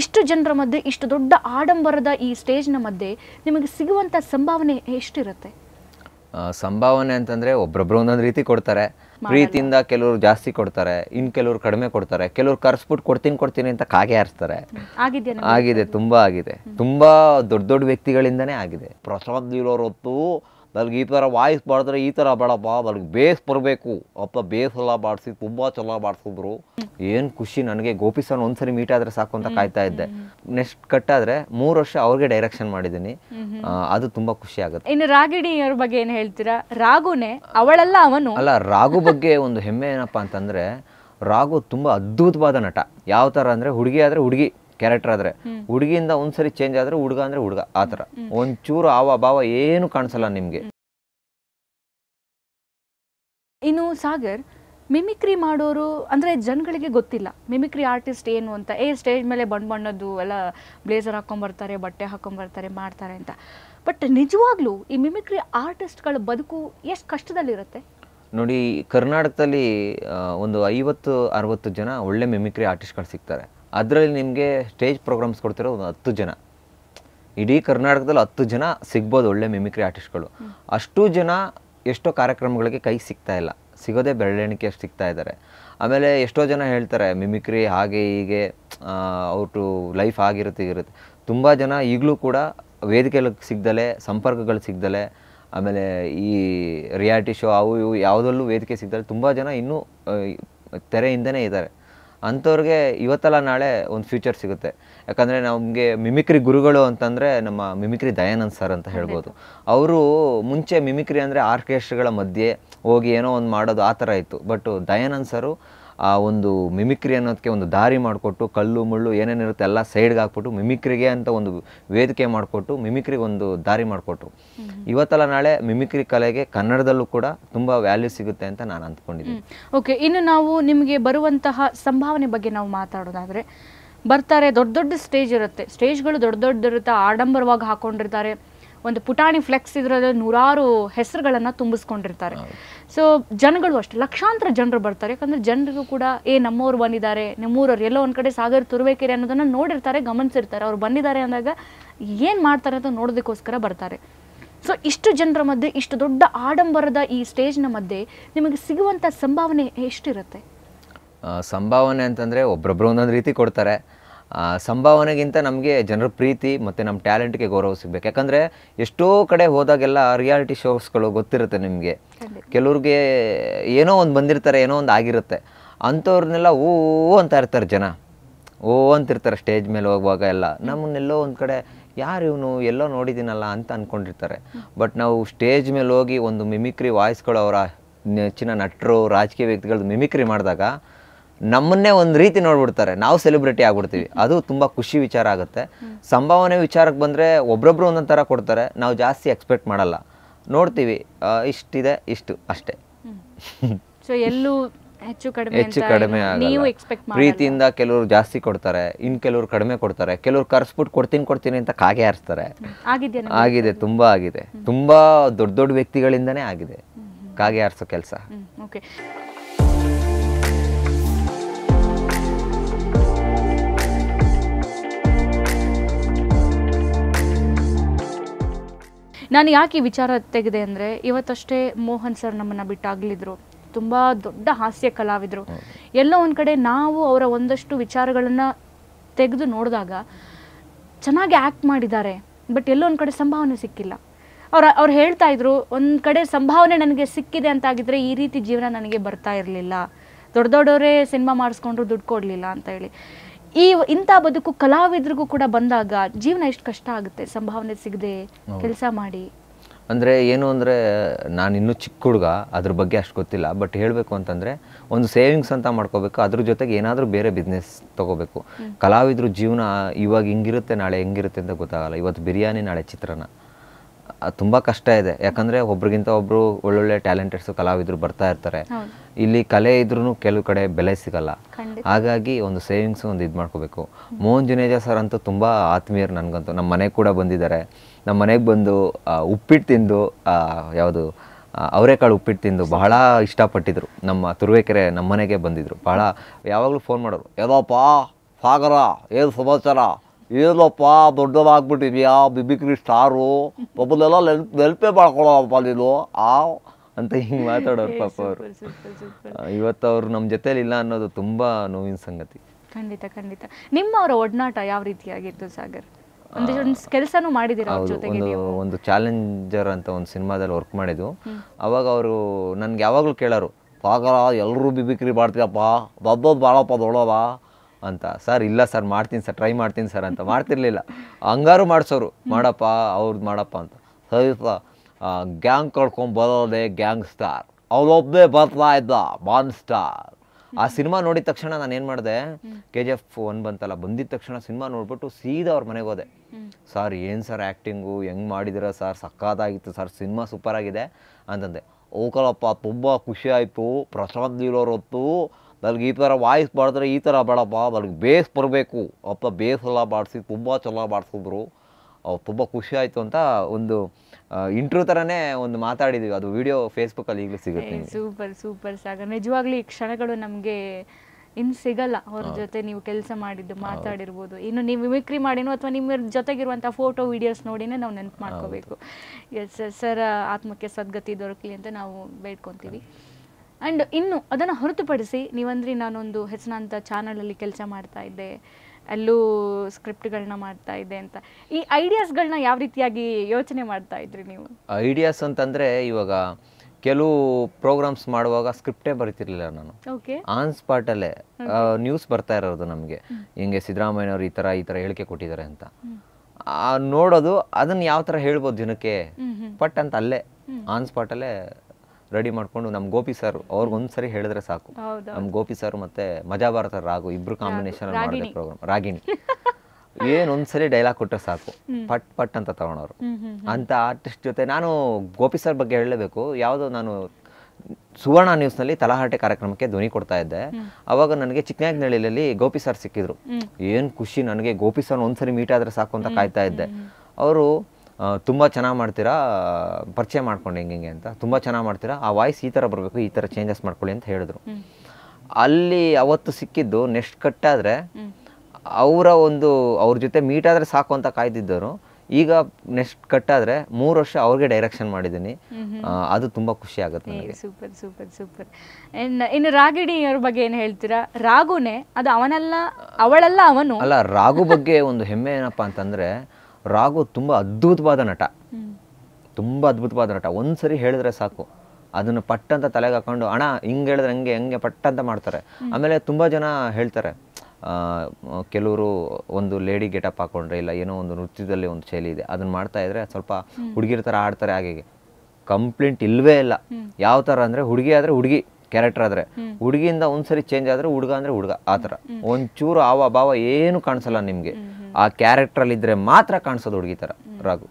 ಇಷ್ಟು ಜನರ ಮಧ್ಯೆ ಇಷ್ಟು ದೊಡ್ಡ ಆಡಂಬರದ ಈ ಸ್ಟೇಜ್ನ ಮಧ್ಯೆ ನಿಮಗೆ ಸಿಗುವಂಥ ಸಂಭಾವನೆ ಎಷ್ಟಿರುತ್ತೆ ಸಂಭಾವನೆ ಅಂತಂದರೆ ಒಬ್ರೊಬ್ರು ಒಂದೊಂದು ರೀತಿ ಕೊಡ್ತಾರೆ ಪ್ರೀತಿಯಿಂದ ಕೆಲವರು ಜಾಸ್ತಿ ಕೊಡ್ತಾರೆ ಇನ್ನು ಕೆಲವರು ಕಡಿಮೆ ಕೊಡ್ತಾರೆ ಕೆಲವರು ಕರ್ಸ್ಬಿಟ್ಟು ಕೊಡ್ತೀನಿ ಕೊಡ್ತೀನಿ ಅಂತ ಕಾಗೆ ಹಾರಿಸ್ತಾರೆ ಆಗಿದೆ ತುಂಬ ಆಗಿದೆ ತುಂಬ ದೊಡ್ಡ ದೊಡ್ಡ ವ್ಯಕ್ತಿಗಳಿಂದನೇ ಆಗಿದೆ ಪ್ರಸಾದ್ ಹೊತ್ತು ನನಗೆ ಈ ಥರ ವಾಯ್ಸ್ ಮಾಡಿದ್ರೆ ಈ ಥರ ಬೇಡಪ್ಪ ನನಗೆ ಬೇಸ್ ಬರಬೇಕು ಅಪ್ಪ ಬೇಸ್ ಎಲ್ಲ ಬಾಡಿಸಿ ತುಂಬ ಚೆನ್ನಾಗಿ ಬಾಡಿಸಿದ್ರು ಏನು ಖುಷಿ ನನಗೆ ಗೋಪಿ ಸರ್ ಒಂದ್ಸರಿ ಮೀಟ್ ಆದರೆ ಸಾಕು ಅಂತ ಕಾಯ್ತಾ ಇದ್ದೆ ನೆಕ್ಸ್ಟ್ ಕಟ್ ಕಟ್ಟಾದರೆ ಮೂರು ವರ್ಷ ಅವ್ರಿಗೆ ಡೈರೆಕ್ಷನ್ ಮಾಡಿದ್ದೀನಿ ಅದು ತುಂಬ ಖುಷಿ ಆಗುತ್ತೆ ಇನ್ನು ರಾಗಿಣಿ ಅವ್ರ ಬಗ್ಗೆ ಏನು ಹೇಳ್ತೀರಾ ರಾಗುನೇ ಅವಳೆಲ್ಲ ಅವನು ಅಲ್ಲ ರಾಗು ಬಗ್ಗೆ ಒಂದು ಹೆಮ್ಮೆ ಏನಪ್ಪ ಅಂತಂದರೆ ರಾಘು ತುಂಬ ಅದ್ಭುತವಾದ ನಟ ಯಾವ ಥರ ಅಂದರೆ ಹುಡುಗಿ ಆದರೆ ಹುಡುಗಿ ಕ್ಯಾರೆಕ್ಟರ್ ಆದರೆ ಹುಡುಗಿಯಿಂದ ಒಂದ್ಸರಿ ಚೇಂಜ್ ಆದರೆ ಹುಡುಗ ಅಂದರೆ ಹುಡುಗ ಆ ಥರ ಒಂಚೂರು ಆವ ಭಾವ ಏನು ಕಾಣಿಸಲ್ಲ ನಿಮಗೆ ಇನ್ನು ಸಾಗರ್ ಮಿಮಿಕ್ರಿ ಮಾಡೋರು ಅಂದರೆ ಜನಗಳಿಗೆ ಗೊತ್ತಿಲ್ಲ ಮಿಮಿಕ್ರಿ ಆರ್ಟಿಸ್ಟ್ ಏನು ಅಂತ ಏ ಸ್ಟೇಜ್ ಮೇಲೆ ಬಣ್ಣ ಬಣ್ಣದ್ದು ಎಲ್ಲ ಬ್ಲೇಸರ್ ಹಾಕೊಂಬರ್ತಾರೆ ಬಟ್ಟೆ ಹಾಕೊಂಬರ್ತಾರೆ ಮಾಡ್ತಾರೆ ಅಂತ ಬಟ್ ನಿಜವಾಗ್ಲೂ ಈ ಮಿಮಿಕ್ರಿ ಆರ್ಟಿಸ್ಟ್ಗಳ ಬದುಕು ಎಷ್ಟು ಕಷ್ಟದಲ್ಲಿರುತ್ತೆ ನೋಡಿ ಕರ್ನಾಟಕದಲ್ಲಿ ಒಂದು ಐವತ್ತು ಅರವತ್ತು ಜನ ಒಳ್ಳೆ ಮಿಮಿಕ್ರಿ ಆರ್ಟಿಸ್ಟ್ಗಳು ಸಿಗ್ತಾರೆ ಅದರಲ್ಲಿ ನಿಮಗೆ ಸ್ಟೇಜ್ ಪ್ರೋಗ್ರಾಮ್ಸ್ ಕೊಡ್ತಿರೋ ಒಂದು ಹತ್ತು ಜನ ಇಡೀ ಕರ್ನಾಟಕದಲ್ಲಿ ಹತ್ತು ಜನ ಸಿಗ್ಬೋದು ಒಳ್ಳೆ ಮಿಮಿಕ್ರಿ ಆರ್ಟಿಸ್ಟ್ಗಳು ಅಷ್ಟು ಜನ ಎಷ್ಟೋ ಕಾರ್ಯಕ್ರಮಗಳಿಗೆ ಕೈ ಸಿಗ್ತಾ ಇಲ್ಲ ಸಿಗೋದೇ ಬೆಳ್ಳೆಣಿಕೆ ಅಷ್ಟು ಸಿಗ್ತಾ ಇದ್ದಾರೆ ಆಮೇಲೆ ಎಷ್ಟೋ ಜನ ಹೇಳ್ತಾರೆ ಮಿಮಿಕ್ರಿ ಹಾಗೆ ಹೀಗೆ ಅವ್ರು ಲೈಫ್ ಆಗಿರುತ್ತೆ ಇರುತ್ತೆ ತುಂಬ ಜನ ಈಗಲೂ ಕೂಡ ವೇದಿಕೆಗಳಿಗೆ ಸಿಗ್ದಲೆ ಸಂಪರ್ಕಗಳು ಸಿಗ್ದಲೆ ಆಮೇಲೆ ಈ ರಿಯಾಲಿಟಿ ಶೋ ಅವು ಇವು ಯಾವುದಲ್ಲೂ ವೇದಿಕೆ ಸಿಗ್ದಲೆ ತುಂಬ ಜನ ಇನ್ನೂ ತೆರೆಯಿಂದನೇ ಇದ್ದಾರೆ ಅಂಥವ್ರಿಗೆ ಇವತ್ತಲ್ಲ ನಾಳೆ ಒಂದು ಫ್ಯೂಚರ್ ಸಿಗುತ್ತೆ ಯಾಕಂದರೆ ನಮಗೆ ಮಿಮಿಕ್ರಿ ಗುರುಗಳು ಅಂತಂದರೆ ನಮ್ಮ ಮಿಮಿಕ್ರಿ ದಯಾನಂದ್ ಸರ್ ಅಂತ ಹೇಳ್ಬೋದು ಅವರು ಮುಂಚೆ ಮಿಮಿಕ್ರಿ ಅಂದರೆ ಆರ್ಕೆಸ್ಟ್ರಾಗಳ ಮಧ್ಯೆ ಹೋಗಿ ಏನೋ ಒಂದು ಮಾಡೋದು ಆ ಥರ ಇತ್ತು ಬಟ್ ದಯಾನಂದ್ ಸರು ಆ ಒಂದು ಮಿಮಿಕ್ರಿ ಅನ್ನೋದಕ್ಕೆ ಒಂದು ದಾರಿ ಮಾಡಿಕೊಟ್ಟು ಕಲ್ಲು ಮುಳ್ಳು ಏನೇನಿರುತ್ತೆ ಎಲ್ಲ ಸೈಡ್ಗೆ ಹಾಕ್ಬಿಟ್ಟು ಮಿಮಿಕ್ರಿಗೆ ಅಂತ ಒಂದು ವೇದಿಕೆ ಮಾಡಿಕೊಟ್ಟು ಮಿಮಿಕ್ರಿಗೆ ಒಂದು ದಾರಿ ಮಾಡಿಕೊಟ್ರು ಇವತ್ತಲ್ಲ ನಾಳೆ ಮಿಮಿಕ್ರಿ ಕಲೆಗೆ ಕನ್ನಡದಲ್ಲೂ ಕೂಡ ತುಂಬ ವ್ಯಾಲ್ಯೂ ಸಿಗುತ್ತೆ ಅಂತ ನಾನು ಅಂದ್ಕೊಂಡಿದ್ದೀನಿ ಓಕೆ ಇನ್ನು ನಾವು ನಿಮಗೆ ಬರುವಂತಹ ಸಂಭಾವನೆ ಬಗ್ಗೆ ನಾವು ಮಾತಾಡೋದಾದರೆ ಬರ್ತಾರೆ ದೊಡ್ಡ ದೊಡ್ಡ ಸ್ಟೇಜ್ ಇರುತ್ತೆ ಸ್ಟೇಜ್ಗಳು ದೊಡ್ಡ ದೊಡ್ಡ ಆಡಂಬರವಾಗಿ ಹಾಕೊಂಡಿರ್ತಾರೆ ಒಂದು ಪುಟಾಣಿ ಫ್ಲೆಕ್ಸ್ ಇದರಲ್ಲಿ ನೂರಾರು ಹೆಸರುಗಳನ್ನು ತುಂಬಿಸ್ಕೊಂಡಿರ್ತಾರೆ ಸೊ ಜನಗಳು ಅಷ್ಟೇ ಲಕ್ಷಾಂತರ ಜನರು ಬರ್ತಾರೆ ಯಾಕಂದ್ರೆ ಜನರು ಕೂಡ ಏ ನಮ್ಮವ್ರು ಬಂದಿದ್ದಾರೆ ನಿಮ್ಮೂರವ್ರು ಎಲ್ಲೋ ಒಂದು ಕಡೆ ಸಾಗರ ತುರುವೇಕೆರೆ ಅನ್ನೋದನ್ನು ನೋಡಿರ್ತಾರೆ ಗಮನಿಸಿರ್ತಾರೆ ಅವ್ರು ಬಂದಿದ್ದಾರೆ ಅಂದಾಗ ಏನು ಮಾಡ್ತಾರೆ ಅಂತ ನೋಡೋದಕ್ಕೋಸ್ಕರ ಬರ್ತಾರೆ ಸೊ ಇಷ್ಟು ಜನರ ಮಧ್ಯೆ ಇಷ್ಟು ದೊಡ್ಡ ಆಡಂಬರದ ಈ ಸ್ಟೇಜ್ನ ಮಧ್ಯೆ ನಿಮಗೆ ಸಿಗುವಂಥ ಸಂಭಾವನೆ ಎಷ್ಟಿರುತ್ತೆ ಸಂಭಾವನೆ ಅಂತಂದರೆ ಒಬ್ಬೊಬ್ರು ಒಂದೊಂದು ರೀತಿ ಕೊಡ್ತಾರೆ ಸಂಭಾವನೆಗಿಂತ ನಮಗೆ ಜನರ ಪ್ರೀತಿ ಮತ್ತು ನಮ್ಮ ಟ್ಯಾಲೆಂಟ್ಗೆ ಗೌರವ ಸಿಗಬೇಕು ಯಾಕಂದರೆ ಎಷ್ಟೋ ಕಡೆ ಹೋದಾಗೆಲ್ಲ ರಿಯಾಲಿಟಿ ಶೋಸ್ಗಳು ಗೊತ್ತಿರುತ್ತೆ ನಿಮಗೆ ಕೆಲವ್ರಿಗೆ ಏನೋ ಒಂದು ಬಂದಿರ್ತಾರೆ ಏನೋ ಒಂದು ಆಗಿರುತ್ತೆ ಅಂಥವ್ರನ್ನೆಲ್ಲ ಓ ಅಂತ ಇರ್ತಾರೆ ಜನ ಓ ಅಂತಿರ್ತಾರೆ ಸ್ಟೇಜ್ ಮೇಲೆ ಹೋಗುವಾಗ ಎಲ್ಲ ನಮ್ಮನ್ನೆಲ್ಲೋ ಒಂದು ಕಡೆ ಯಾರು ಇವನು ಎಲ್ಲೋ ನೋಡಿದ್ದೀನಲ್ಲ ಅಂತ ಅಂದ್ಕೊಂಡಿರ್ತಾರೆ ಬಟ್ ನಾವು ಸ್ಟೇಜ್ ಮೇಲೆ ಹೋಗಿ ಒಂದು ಮಿಮಿಕ್ರಿ ವಾಯ್ಸ್ಗಳು ಅವರ ನೆಚ್ಚಿನ ನಟರು ರಾಜಕೀಯ ವ್ಯಕ್ತಿಗಳದ್ದು ಮಿಮಿಕ್ರಿ ಮಾಡಿದಾಗ ನಮ್ಮನ್ನೇ ಒಂದು ರೀತಿ ನೋಡ್ಬಿಡ್ತಾರೆ ನಾವು ಸೆಲೆಬ್ರಿಟಿ ಆಗ್ಬಿಡ್ತೀವಿ ಅದು ತುಂಬ ಖುಷಿ ವಿಚಾರ ಆಗುತ್ತೆ ಸಂಭಾವನೆ ವಿಚಾರಕ್ಕೆ ಬಂದರೆ ಒಬ್ರೊಬ್ರು ಒಂದೊಂದು ಥರ ಕೊಡ್ತಾರೆ ನಾವು ಜಾಸ್ತಿ ಎಕ್ಸ್ಪೆಕ್ಟ್ ಮಾಡಲ್ಲ ನೋಡ್ತೀವಿ ಇಷ್ಟಿದೆ ಇಷ್ಟು ಅಷ್ಟೇ ಸೊ ಎಲ್ಲೂ ಹೆಚ್ಚು ಕಡಿಮೆ ಹೆಚ್ಚು ಪ್ರೀತಿಯಿಂದ ಕೆಲವರು ಜಾಸ್ತಿ ಕೊಡ್ತಾರೆ ಇನ್ ಕೆಲವರು ಕಡಿಮೆ ಕೊಡ್ತಾರೆ ಕೆಲವರು ಕರ್ಸ್ಬಿಟ್ಟು ಕೊಡ್ತೀನಿ ಕೊಡ್ತೀನಿ ಅಂತ ಕಾಗೆ ಹಾರಿಸ್ತಾರೆ ಆಗಿದೆ ತುಂಬಾ ಆಗಿದೆ ತುಂಬಾ ದೊಡ್ಡ ದೊಡ್ಡ ವ್ಯಕ್ತಿಗಳಿಂದಾನೇ ಆಗಿದೆ ಕಾಗೆ ಹಾರಿಸೋ ಕೆಲಸ ನಾನು ಯಾಕೆ ಈ ವಿಚಾರ ತೆಗೆದೆ ಅಂದರೆ ಇವತ್ತಷ್ಟೇ ಮೋಹನ್ ಸರ್ ನಮ್ಮನ್ನು ಬಿಟ್ಟಾಗಲಿದ್ರು ತುಂಬ ದೊಡ್ಡ ಹಾಸ್ಯ ಕಲಾವಿದರು ಎಲ್ಲೋ ಒಂದು ಕಡೆ ನಾವು ಅವರ ಒಂದಷ್ಟು ವಿಚಾರಗಳನ್ನು ತೆಗೆದು ನೋಡಿದಾಗ ಚೆನ್ನಾಗಿ ಆ್ಯಕ್ಟ್ ಮಾಡಿದ್ದಾರೆ ಬಟ್ ಎಲ್ಲೋ ಒಂದು ಕಡೆ ಸಂಭಾವನೆ ಸಿಕ್ಕಿಲ್ಲ ಅವ್ರು ಅವ್ರು ಹೇಳ್ತಾ ಇದ್ರು ಒಂದು ಕಡೆ ಸಂಭಾವನೆ ನನಗೆ ಸಿಕ್ಕಿದೆ ಅಂತ ಆಗಿದ್ರೆ ಈ ರೀತಿ ಜೀವನ ನನಗೆ ಬರ್ತಾ ಇರಲಿಲ್ಲ ದೊಡ್ಡ ದೊಡ್ಡವರೇ ಸಿನಿಮಾ ಮಾಡಿಸ್ಕೊಂಡ್ರು ದುಡ್ಡು ಕೊಡಲಿಲ್ಲ ಅಂತ ಹೇಳಿ ಈ ಇಂಥ ಬದುಕು ಕಲಾವಿದರಿಗೂ ಕೂಡ ಬಂದಾಗ ಜೀವನ ಎಷ್ಟು ಕಷ್ಟ ಆಗುತ್ತೆ ಸಂಭಾವನೆ ಸಿಗದೆ ಕೆಲಸ ಮಾಡಿ ಅಂದರೆ ಏನು ಅಂದರೆ ನಾನು ಇನ್ನೂ ಚಿಕ್ಕ ಹುಡುಗ ಅದ್ರ ಬಗ್ಗೆ ಅಷ್ಟು ಗೊತ್ತಿಲ್ಲ ಬಟ್ ಹೇಳಬೇಕು ಅಂತಂದರೆ ಒಂದು ಸೇವಿಂಗ್ಸ್ ಅಂತ ಮಾಡ್ಕೋಬೇಕು ಅದ್ರ ಜೊತೆಗೆ ಏನಾದರೂ ಬೇರೆ ಬಿಸ್ನೆಸ್ ತೊಗೋಬೇಕು ಕಲಾವಿದ್ರ ಜೀವನ ಇವಾಗ ಹಿಂಗಿರುತ್ತೆ ನಾಳೆ ಹೆಂಗಿರುತ್ತೆ ಅಂತ ಗೊತ್ತಾಗಲ್ಲ ಇವತ್ತು ಬಿರಿಯಾನಿ ನಾಳೆ ಚಿತ್ರಾನ್ನ ತುಂಬ ಕಷ್ಟ ಇದೆ ಯಾಕಂದರೆ ಒಬ್ರಿಗಿಂತ ಒಬ್ರು ಒಳ್ಳೊಳ್ಳೆ ಟ್ಯಾಲೆಂಟೆಡ್ಸ್ ಕಲಾವಿದರು ಬರ್ತಾ ಇರ್ತಾರೆ ಇಲ್ಲಿ ಕಲೆ ಇದ್ರೂ ಕೆಲವು ಕಡೆ ಬೆಲೆ ಸಿಗಲ್ಲ ಹಾಗಾಗಿ ಒಂದು ಸೇವಿಂಗ್ಸ್ ಒಂದು ಇದು ಮಾಡ್ಕೋಬೇಕು ಮೋಹನ್ ಜುನೇಜಾ ಸರ್ ಅಂತೂ ತುಂಬ ಆತ್ಮೀಯರು ನನಗಂತೂ ನಮ್ಮ ಮನೆಗೆ ಕೂಡ ಬಂದಿದ್ದಾರೆ ನಮ್ಮ ಮನೆಗೆ ಬಂದು ಉಪ್ಪಿಟ್ಟು ತಿಂದು ಯಾವುದು ಅವರೆಕಾಳು ಉಪ್ಪಿಟ್ಟು ತಿಂದು ಬಹಳ ಇಷ್ಟಪಟ್ಟಿದ್ರು ನಮ್ಮ ತುರುವೇಕೆರೆ ನಮ್ಮ ಮನೆಗೆ ಬಂದಿದ್ರು ಬಹಳ ಯಾವಾಗಲೂ ಫೋನ್ ಮಾಡೋರು ಯಾವುದೋಪ್ಪ ಸಾಗರ ಏನು ಸಮಾಚಾರ ಏನಪ್ಪ ದೊಡ್ಡದಾಗ್ಬಿಟ್ಟಿದ್ಯಾ ಬಿಬಿಕ್ರಿ ಸ್ಟಾರು ಒಬ್ಬಲೆಲ್ಲ ನೆನ್ಪ್ ನೆನಪೇ ಮಾಡ್ಕೊಳ್ಳೋಪ್ಪ ನೀನು ಆ ಅಂತ ಹಿಂಗೆ ಮಾತಾಡೋರು ಪಾಪ ಅವರು ಇವತ್ತು ಅವರು ನಮ್ಮ ಜೊತೇಲಿ ಇಲ್ಲ ಅನ್ನೋದು ತುಂಬ ನೋವಿನ ಸಂಗತಿ ಖಂಡಿತ ಖಂಡಿತ ನಿಮ್ಮ ಅವರ ಒಡನಾಟ ಯಾವ ರೀತಿಯಾಗಿತ್ತು ಸಾಗರ್ ಕೆಲಸನೂ ಮಾಡಿದಿರ ಒಂದು ಒಂದು ಚಾಲೆಂಜರ್ ಅಂತ ಒಂದು ಸಿನಿಮಾದಲ್ಲಿ ವರ್ಕ್ ಮಾಡಿದ್ದು ಅವಾಗ ಅವರು ನನ್ಗೆ ಯಾವಾಗಲೂ ಕೇಳೋರು ಪಾಗ ಎಲ್ಲರೂ ಬಿಬಿಕ್ರಿ ಮಾಡ್ತೀಯಪ್ಪ ಬಬ್ಬ ಬಾಳಪ್ಪ ದೊಡವ ಅಂತ ಸರ್ ಇಲ್ಲ ಸರ್ ಮಾಡ್ತೀನಿ ಸರ್ ಟ್ರೈ ಮಾಡ್ತೀನಿ ಸರ್ ಅಂತ ಮಾಡ್ತಿರ್ಲಿಲ್ಲ ಹಂಗಾರು ಮಾಡಿಸೋರು ಮಾಡಪ್ಪ ಅವ್ರದ್ದು ಮಾಡಪ್ಪ ಅಂತ ಸರಿ ಗ್ಯಾಂಗ್ ಕಳ್ಕೊಂಡು ಗ್ಯಾಂಗ್ ಸ್ಟಾರ್ ಅವ್ರೊಬ್ಬೇ ಬರ್ತಾ ಇದ್ದ ಬಾನ್ ಸ್ಟಾರ್ ಆ ಸಿನಿಮಾ ನೋಡಿದ ತಕ್ಷಣ ನಾನು ಏನು ಮಾಡಿದೆ ಕೆ ಜಿ ಎಫ್ ಒನ್ ಬಂತಲ್ಲ ಬಂದಿದ್ದ ತಕ್ಷಣ ಸಿನಿಮಾ ನೋಡಿಬಿಟ್ಟು ಸೀದಾ ಅವ್ರ ಮನೆಗೆ ಹೋದೆ ಸರ್ ಏನು ಸರ್ ಆ್ಯಕ್ಟಿಂಗು ಹೆಂಗೆ ಮಾಡಿದಿರ ಸರ್ ಸಕ್ಕತ್ತಾಗಿತ್ತು ಸರ್ ಸಿನಿಮಾ ಸೂಪರಾಗಿದೆ ಅಂತಂದೆ ಓಕಲಪ್ಪ ತುಂಬ ಖುಷಿ ಆಯಿತು ಪ್ರಶಾಂತ್ ಹೊತ್ತು ನನಗೆ ಈ ಥರ ವಾಯ್ಸ್ ಮಾಡಿದ್ರೆ ಈ ಥರ ಬೇಡಪ್ಪ ನನಗೆ ಬೇಸ್ ಬರಬೇಕು ಅಪ್ಪ ಬೇಸ್ ಎಲ್ಲ ಮಾಡಿಸಿ ತುಂಬ ಚೆನ್ನಾಗಿ ಮಾಡಿಸಿದ್ರು ಅವ್ರು ತುಂಬ ಖುಷಿ ಆಯಿತು ಅಂತ ಒಂದು ಇಂಟರ್ವ್ಯೂ ಥರನೇ ಒಂದು ಮಾತಾಡಿದ್ವಿ ಅದು ವಿಡಿಯೋ ಫೇಸ್ಬುಕ್ಕಲ್ಲಿ ಈಗಲೂ ಸಿಗುತ್ತೆ ಸೂಪರ್ ಸೂಪರ್ ಸಾಗರ್ ನಿಜವಾಗ್ಲೂ ಈ ಕ್ಷಣಗಳು ನಮಗೆ ಇನ್ನು ಸಿಗಲ್ಲ ಅವ್ರ ಜೊತೆ ನೀವು ಕೆಲಸ ಮಾಡಿದ್ದು ಮಾತಾಡಿರ್ಬೋದು ಇನ್ನು ನೀವು ವಿಮಿಕ್ರಿ ಮಾಡಿನೋ ಅಥವಾ ನಿಮ್ಮ ಜೊತೆಗಿರುವಂಥ ಫೋಟೋ ವೀಡಿಯೋಸ್ ನೋಡಿನೇ ನಾವು ನೆನಪು ಮಾಡ್ಕೋಬೇಕು ಎಸ್ ಸರ್ ಆತ್ಮಕ್ಕೆ ಸದ್ಗತಿ ದೊರಕಲಿ ಅಂತ ನಾವು ಬೇಡ್ಕೊತೀವಿ ಆ್ಯಂಡ್ ಇನ್ನು ಅದನ್ನು ಹೊರತುಪಡಿಸಿ ನೀವಂದ್ರೆ ನಾನೊಂದು ಹೆಸರಾಂತ ಚಾನಲಲ್ಲಿ ಕೆಲಸ ಮಾಡ್ತಾ ಇದ್ದೆ ಅಲ್ಲೂ ಸ್ಕ್ರಿಪ್ಟ್ಗಳನ್ನ ಮಾಡ್ತಾ ಇದ್ದೆ ಅಂತ ಈ ಐಡಿಯಾಸ್ಗಳನ್ನ ಯಾವ ರೀತಿಯಾಗಿ ಯೋಚನೆ ಮಾಡ್ತಾ ಇದ್ರಿ ನೀವು ಐಡಿಯಾಸ್ ಅಂತಂದ್ರೆ ಇವಾಗ ಕೆಲವು ಪ್ರೋಗ್ರಾಮ್ಸ್ ಮಾಡುವಾಗ ಸ್ಕ್ರಿಪ್ಟೇ ಬರಿತಿರ್ಲಿಲ್ಲ ನಾನು ಆನ್ ಸ್ಪಾಟ್ ಅಲ್ಲೇ ನ್ಯೂಸ್ ಬರ್ತಾ ಇರೋದು ನಮಗೆ ಹಿಂಗೆ ಸಿದ್ದರಾಮಯ್ಯನವರು ಈ ತರ ಈ ತರ ಹೇಳಿಕೆ ಕೊಟ್ಟಿದ್ದಾರೆ ಅಂತ ನೋಡೋದು ಅದನ್ನ ಯಾವ ತರ ಹೇಳ್ಬೋದು ದಿನಕ್ಕೆ ಪಟ್ ಅಂತ ಅಲ್ಲೇ ಆನ್ ಸ್ಪಾಟ್ ಅಲ್ಲೇ ರೆಡಿ ಮಾಡ್ಕೊಂಡು ನಮ್ಮ ಗೋಪಿ ಸರ್ ಅವ್ರಿಗೊಂದ್ಸರಿ ಹೇಳಿದ್ರೆ ಸಾಕು ನಮ್ಮ ಗೋಪಿ ಸರ್ ಮತ್ತೆ ಮಜಾ ಭಾರತ ರಾಗು ಇಬ್ರು ಕಾಂಬಿನೇಷನ್ ಪ್ರೋಗ್ರಾಮ್ ರಾಗಿಣಿ ಒಂದ್ಸರಿ ಡೈಲಾಗ್ ಕೊಟ್ಟರೆ ಸಾಕು ಪಟ್ ಪಟ್ ಅಂತ ತಗೊಳೋರು ಅಂತ ಆರ್ಟಿಸ್ಟ್ ಜೊತೆ ನಾನು ಗೋಪಿ ಸರ್ ಬಗ್ಗೆ ಹೇಳಲೇಬೇಕು ಯಾವುದೋ ನಾನು ಸುವರ್ಣ ನ್ಯೂಸ್ನಲ್ಲಿ ತಲಹಾಟೆ ಕಾರ್ಯಕ್ರಮಕ್ಕೆ ಧ್ವನಿ ಕೊಡ್ತಾ ಇದ್ದೆ ಅವಾಗ ನನಗೆ ಚಿಕ್ಕನಾಗ್ನಳ್ಳಿಯಲ್ಲಿ ಗೋಪಿ ಸರ್ ಸಿಕ್ಕಿದ್ರು ಏನು ಖುಷಿ ನನಗೆ ಗೋಪಿ ಸರ್ ಒಂದ್ಸರಿ ಮೀಟ್ ಆದ್ರೆ ಸಾಕು ಅಂತ ಕಾಯ್ತಾ ಇದ್ದೆ ಅವರು ತುಂಬ ಚೆನ್ನಾಗಿ ಮಾಡ್ತೀರಾ ಪರಿಚಯ ಮಾಡ್ಕೊಂಡು ಹೆಂಗೆ ಅಂತ ತುಂಬ ಚೆನ್ನಾಗಿ ಮಾಡ್ತೀರಾ ಆ ವಾಯ್ಸ್ ಈ ಥರ ಬರಬೇಕು ಈ ಥರ ಚೇಂಜಸ್ ಮಾಡ್ಕೊಳ್ಳಿ ಅಂತ ಹೇಳಿದ್ರು ಅಲ್ಲಿ ಅವತ್ತು ಸಿಕ್ಕಿದ್ದು ನೆಕ್ಸ್ಟ್ ಕಟ್ಟಾದರೆ ಅವರ ಒಂದು ಅವ್ರ ಜೊತೆ ಮೀಟ್ ಆದರೆ ಸಾಕು ಅಂತ ಕಾಯ್ದಿದ್ದರು ಈಗ ನೆಕ್ಸ್ಟ್ ಕಟ್ಟಾದರೆ ಮೂರು ವರ್ಷ ಅವ್ರಿಗೆ ಡೈರೆಕ್ಷನ್ ಮಾಡಿದ್ದೀನಿ ಅದು ತುಂಬ ಖುಷಿ ಆಗುತ್ತೆ ಸೂಪರ್ ಸೂಪರ್ ಸೂಪರ್ ಇನ್ನು ರಾಗಿಣಿ ಅವ್ರ ಬಗ್ಗೆ ಏನು ಹೇಳ್ತೀರಾ ರಾಗುನೇ ಅದು ಅವನಲ್ಲ ಅವಳಲ್ಲ ಅವನು ಅಲ್ಲ ರಾಗು ಬಗ್ಗೆ ಒಂದು ಹೆಮ್ಮೆ ಏನಪ್ಪ ಅಂತಂದರೆ ರಾಘು ತುಂಬ ಅದ್ಭುತವಾದ ನಟ ತುಂಬ ಅದ್ಭುತವಾದ ನಟ ಒಂದ್ಸರಿ ಸರಿ ಹೇಳಿದ್ರೆ ಸಾಕು ಅದನ್ನು ಪಟ್ಟಂತ ತಲೆಗೆ ಹಾಕೊಂಡು ಹಣ ಹಿಂಗೆ ಹೇಳಿದ್ರೆ ಹಂಗೆ ಹಂಗೆ ಪಟ್ಟಂತ ಅಂತ ಮಾಡ್ತಾರೆ ಆಮೇಲೆ ತುಂಬ ಜನ ಹೇಳ್ತಾರೆ ಕೆಲವರು ಒಂದು ಲೇಡಿ ಗೆಟಪ್ ಹಾಕೊಂಡ್ರೆ ಇಲ್ಲ ಏನೋ ಒಂದು ನೃತ್ಯದಲ್ಲಿ ಒಂದು ಶೈಲಿ ಇದೆ ಅದನ್ನು ಮಾಡ್ತಾ ಇದ್ರೆ ಸ್ವಲ್ಪ ಹುಡುಗಿರ ಥರ ಆಡ್ತಾರೆ ಹಾಗೆ ಕಂಪ್ಲೇಂಟ್ ಇಲ್ಲವೇ ಇಲ್ಲ ಯಾವ ಥರ ಅಂದರೆ ಹುಡುಗಿ ಆದರೆ ಹುಡುಗಿ ಕ್ಯಾರೆಕ್ಟರ್ ಆದರೆ ಹುಡುಗಿಯಿಂದ ಒಂದ್ಸರಿ ಚೇಂಜ್ ಆದರೆ ಹುಡುಗ ಅಂದರೆ ಹುಡುಗ ಆ ಥರ ಒಂಚೂರು ಆವ ಭಾವ ಏನು ಕಾಣಿಸಲ್ಲ ನಿಮಗೆ ಆ ಕ್ಯಾರೆಕ್ಟ್ರಲ್ಲಿದ್ದರೆ ಮಾತ್ರ ಕಾಣಿಸೋದು ಹುಡುಗಿ ಥರ ರಾಘು